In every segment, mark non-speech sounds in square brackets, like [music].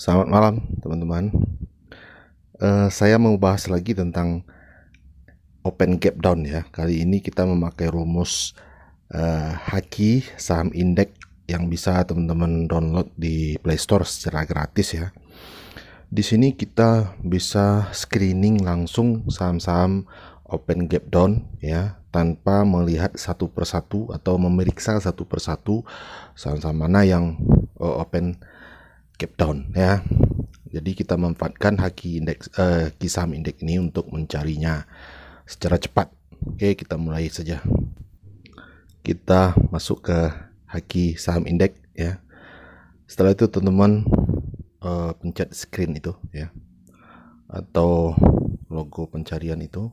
Selamat malam teman-teman. Uh, saya mau bahas lagi tentang open gap down ya. Kali ini kita memakai rumus uh, Haki saham indeks yang bisa teman-teman download di Play Store secara gratis ya. Di sini kita bisa screening langsung saham-saham open gap down ya tanpa melihat satu persatu atau memeriksa satu persatu saham-saham mana yang uh, open gap down ya. Jadi kita memanfaatkan haki indeks uh, eh, kisah indeks ini untuk mencarinya secara cepat. Oke, kita mulai saja. Kita masuk ke haki saham indeks ya. Setelah itu teman-teman uh, pencet screen itu ya. Atau logo pencarian itu.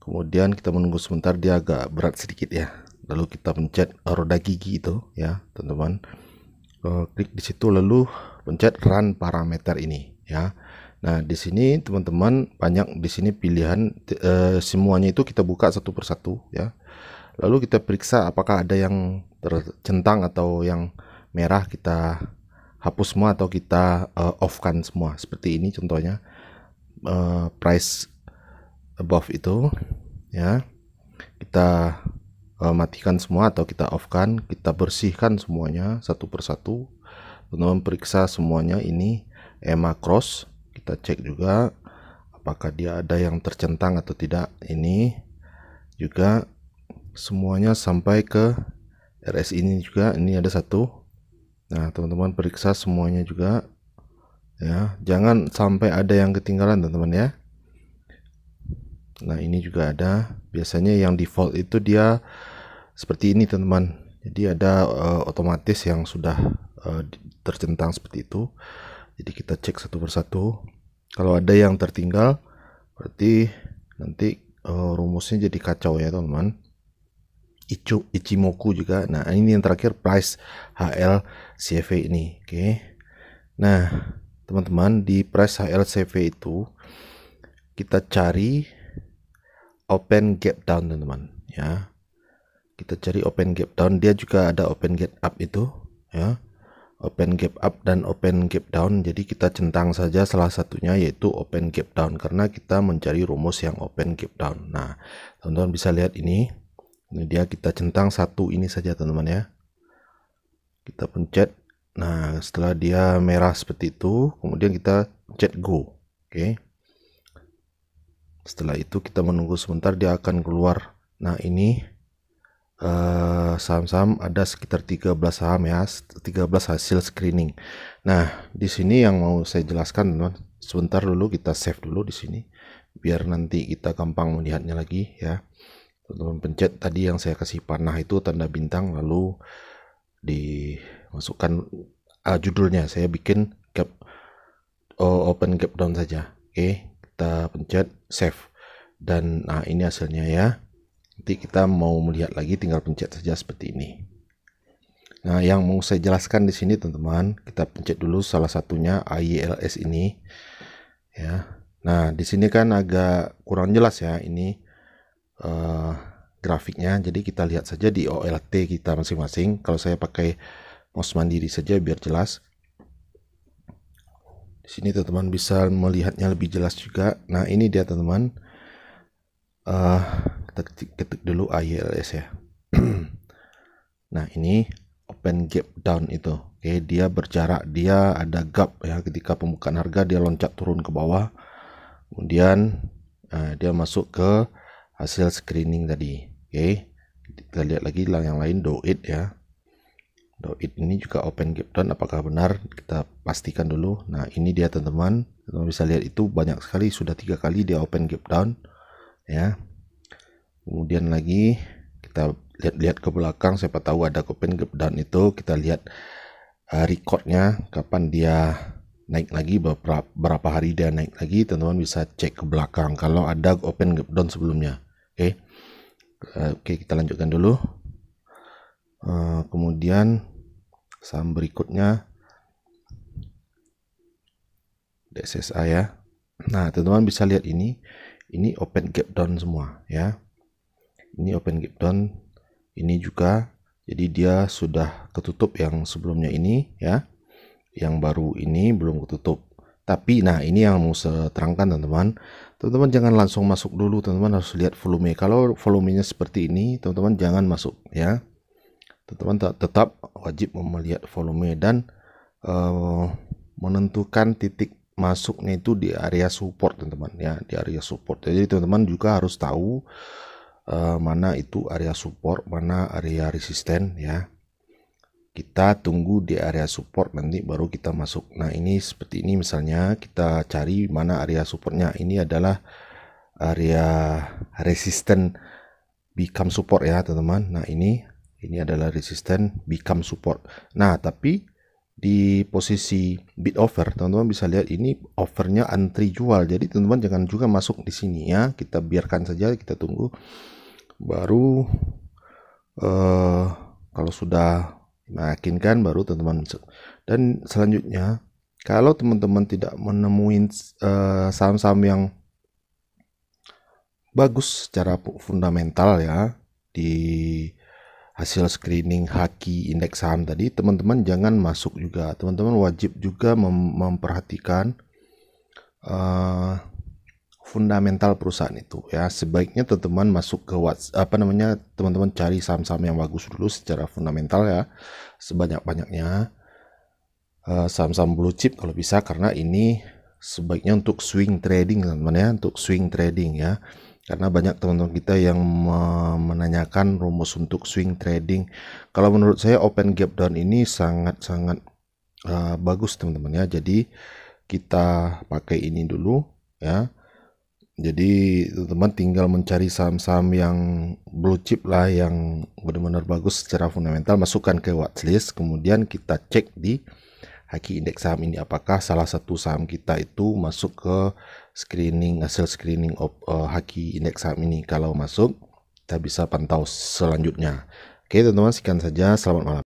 Kemudian kita menunggu sebentar dia agak berat sedikit ya. Lalu kita pencet roda gigi itu ya, teman-teman Eh, klik di situ lalu pencet run parameter ini ya nah di sini teman-teman banyak di sini pilihan e, semuanya itu kita buka satu persatu ya lalu kita periksa apakah ada yang tercentang atau yang merah kita hapus semua atau kita off eh, offkan semua seperti ini contohnya e, price above itu ya kita Eh, matikan semua atau kita off kan kita bersihkan semuanya satu persatu teman-teman periksa semuanya ini EMA cross kita cek juga apakah dia ada yang tercentang atau tidak ini juga semuanya sampai ke RS ini juga ini ada satu nah teman-teman periksa semuanya juga ya jangan sampai ada yang ketinggalan teman-teman ya Nah, ini juga ada. Biasanya yang default itu dia seperti ini, teman-teman. Jadi ada uh, otomatis yang sudah uh, tercentang seperti itu. Jadi kita cek satu persatu. Kalau ada yang tertinggal, berarti nanti uh, rumusnya jadi kacau ya, teman-teman. Ichu, Ichimoku juga. Nah, ini yang terakhir price HL CV ini. Oke. Okay. Nah, teman-teman di price HL CV itu kita cari open gap down teman-teman ya kita cari open gap down dia juga ada open gap up itu ya open gap up dan open gap down jadi kita centang saja salah satunya yaitu open gap down karena kita mencari rumus yang open gap down nah teman-teman bisa lihat ini ini dia kita centang satu ini saja teman-teman ya kita pencet nah setelah dia merah seperti itu kemudian kita pencet go oke okay setelah itu kita menunggu sebentar dia akan keluar nah ini eh, saham-saham uh, ada sekitar 13 saham ya 13 hasil screening nah di sini yang mau saya jelaskan teman sebentar dulu kita save dulu di sini biar nanti kita gampang melihatnya lagi ya teman-teman pencet tadi yang saya kasih panah itu tanda bintang lalu dimasukkan uh, judulnya saya bikin gap uh, oh, open gap down saja oke okay, kita pencet save dan nah ini hasilnya ya nanti kita mau melihat lagi tinggal pencet saja seperti ini nah yang mau saya jelaskan di sini teman-teman kita pencet dulu salah satunya iels ini ya nah di sini kan agak kurang jelas ya ini uh, grafiknya jadi kita lihat saja di OLT kita masing-masing kalau saya pakai mouse mandiri saja biar jelas sini teman-teman bisa melihatnya lebih jelas juga nah ini dia teman-teman uh, kita ketik, ketik dulu ILS ya [clears throat] nah ini open gap down itu oke okay, dia berjarak dia ada gap ya ketika pembukaan harga dia loncat turun ke bawah kemudian uh, dia masuk ke hasil screening tadi oke okay. kita lihat lagi yang lain do it ya .it ini juga open gap down apakah benar kita pastikan dulu nah ini dia teman-teman teman bisa lihat itu banyak sekali sudah tiga kali dia open gap down ya kemudian lagi kita lihat-lihat ke belakang siapa tahu ada open gap down itu kita lihat uh, recordnya kapan dia naik lagi beberapa, berapa hari dia naik lagi teman-teman bisa cek ke belakang kalau ada open gap down sebelumnya oke okay. uh, eh, oke okay, kita lanjutkan dulu uh, kemudian saham berikutnya DSSA ya. Nah, teman-teman bisa lihat ini, ini open gap down semua ya. Ini open gap down, ini juga jadi dia sudah ketutup yang sebelumnya ini ya. Yang baru ini belum ketutup. Tapi nah ini yang mau saya terangkan teman-teman. Teman-teman jangan langsung masuk dulu, teman-teman harus lihat volume. Kalau volumenya seperti ini, teman-teman jangan masuk ya teman-teman tetap wajib melihat volume dan uh, menentukan titik masuknya itu di area support teman-teman ya di area support jadi teman-teman juga harus tahu uh, mana itu area support mana area resisten ya kita tunggu di area support nanti baru kita masuk nah ini seperti ini misalnya kita cari mana area supportnya ini adalah area resisten become support ya teman-teman nah ini ini adalah resisten become support. Nah, tapi di posisi bid offer, teman-teman bisa lihat ini overnya antri jual. Jadi teman-teman jangan juga masuk di sini ya. Kita biarkan saja, kita tunggu. Baru uh, kalau sudah meyakinkan baru teman-teman Dan selanjutnya, kalau teman-teman tidak menemui eh, saham-saham uh, yang bagus secara fundamental ya di hasil screening haki indeks saham tadi, teman-teman jangan masuk juga. Teman-teman wajib juga mem memperhatikan uh, fundamental perusahaan itu ya. Sebaiknya teman-teman masuk ke apa namanya? Teman-teman cari saham-saham yang bagus dulu secara fundamental ya, sebanyak-banyaknya. Uh, saham-saham blue chip kalau bisa karena ini sebaiknya untuk swing trading teman-teman ya, untuk swing trading ya karena banyak teman-teman kita yang menanyakan rumus untuk swing trading. Kalau menurut saya open gap down ini sangat-sangat uh, bagus teman-teman ya. Jadi kita pakai ini dulu ya. Jadi teman-teman tinggal mencari saham-saham yang blue chip lah yang benar-benar bagus secara fundamental masukkan ke watchlist kemudian kita cek di haki indeks saham ini apakah salah satu saham kita itu masuk ke screening hasil screening of, uh, haki indeks saham ini kalau masuk kita bisa pantau selanjutnya oke teman-teman sekian saja selamat malam